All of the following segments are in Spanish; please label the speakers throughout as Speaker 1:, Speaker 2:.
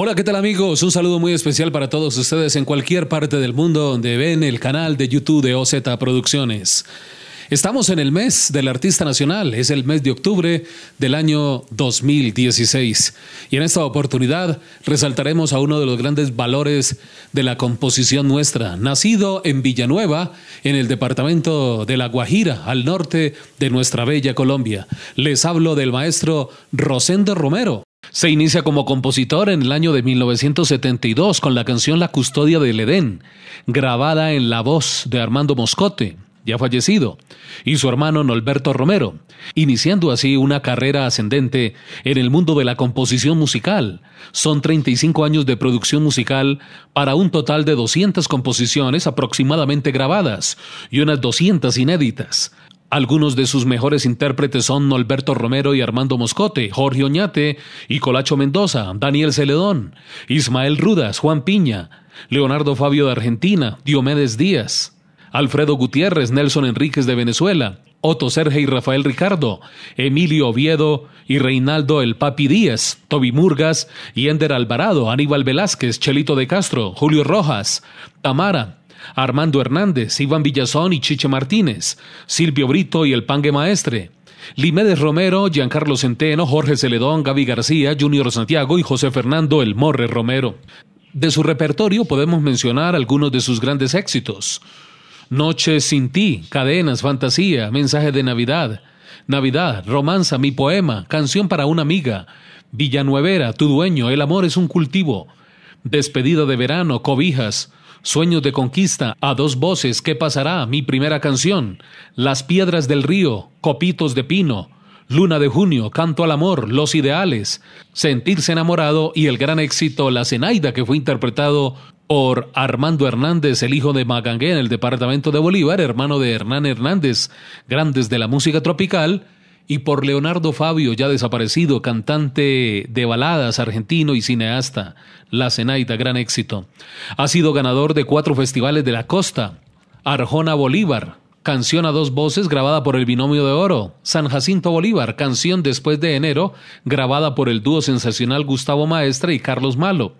Speaker 1: Hola, ¿qué tal amigos? Un saludo muy especial para todos ustedes en cualquier parte del mundo donde ven el canal de YouTube de OZ Producciones. Estamos en el mes del artista nacional, es el mes de octubre del año 2016 y en esta oportunidad resaltaremos a uno de los grandes valores de la composición nuestra, nacido en Villanueva, en el departamento de La Guajira, al norte de nuestra bella Colombia. Les hablo del maestro Rosendo Romero. Se inicia como compositor en el año de 1972 con la canción La Custodia del Edén, grabada en la voz de Armando Moscote, ya fallecido, y su hermano Norberto Romero, iniciando así una carrera ascendente en el mundo de la composición musical. Son 35 años de producción musical para un total de 200 composiciones aproximadamente grabadas y unas 200 inéditas. Algunos de sus mejores intérpretes son Alberto Romero y Armando Moscote, Jorge Oñate y Colacho Mendoza, Daniel Celedón, Ismael Rudas, Juan Piña, Leonardo Fabio de Argentina, Diomedes Díaz, Alfredo Gutiérrez, Nelson Enríquez de Venezuela, Otto Sergio y Rafael Ricardo, Emilio Oviedo y Reinaldo El Papi Díaz, Toby Murgas y Ender Alvarado, Aníbal Velázquez, Chelito de Castro, Julio Rojas, Tamara, Armando Hernández, Iván Villazón y Chiche Martínez, Silvio Brito y el Pangue Maestre, Limedes Romero, Giancarlo Centeno, Jorge Celedón, Gaby García, Junior Santiago y José Fernando El Morre Romero. De su repertorio podemos mencionar algunos de sus grandes éxitos. Noches sin ti, Cadenas, Fantasía, Mensaje de Navidad, Navidad, Romanza, Mi Poema, Canción para una Amiga, Villanuevera, Tu Dueño, El Amor es un Cultivo, despedida de verano, cobijas, sueños de conquista, a dos voces, ¿qué pasará? Mi primera canción, las piedras del río, copitos de pino, luna de junio, canto al amor, los ideales, sentirse enamorado y el gran éxito La Cenaida, que fue interpretado por Armando Hernández, el hijo de Magangué en el departamento de Bolívar, hermano de Hernán Hernández, grandes de la música tropical, y por Leonardo Fabio, ya desaparecido, cantante de baladas argentino y cineasta. La Cenaita, gran éxito. Ha sido ganador de cuatro festivales de la costa. Arjona Bolívar, canción a dos voces grabada por el Binomio de Oro. San Jacinto Bolívar, canción después de enero, grabada por el dúo sensacional Gustavo Maestra y Carlos Malo.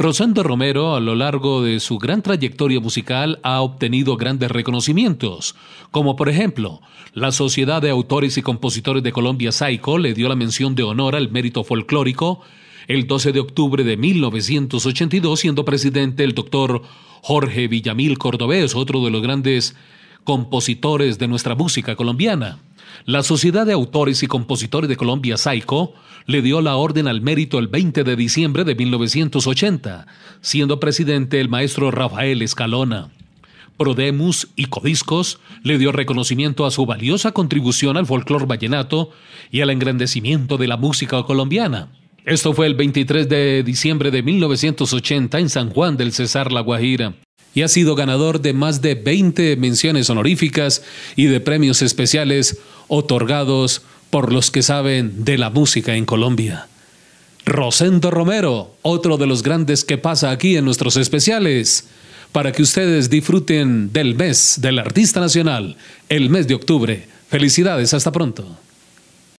Speaker 1: Rosendo Romero, a lo largo de su gran trayectoria musical, ha obtenido grandes reconocimientos, como por ejemplo, la Sociedad de Autores y Compositores de Colombia, SAICO, le dio la mención de honor al mérito folclórico el 12 de octubre de 1982, siendo presidente el doctor Jorge Villamil Cordobés, otro de los grandes compositores de nuestra música colombiana la Sociedad de Autores y Compositores de Colombia, SAICO, le dio la Orden al Mérito el 20 de diciembre de 1980, siendo presidente el maestro Rafael Escalona. Prodemus y Codiscos le dio reconocimiento a su valiosa contribución al folclor vallenato y al engrandecimiento de la música colombiana. Esto fue el 23 de diciembre de 1980 en San Juan del Cesar La Guajira y ha sido ganador de más de 20 menciones honoríficas y de premios especiales otorgados por los que saben de la música en Colombia. Rosendo Romero, otro de los grandes que pasa aquí en nuestros especiales, para que ustedes disfruten del mes del artista nacional, el mes de octubre. Felicidades, hasta pronto.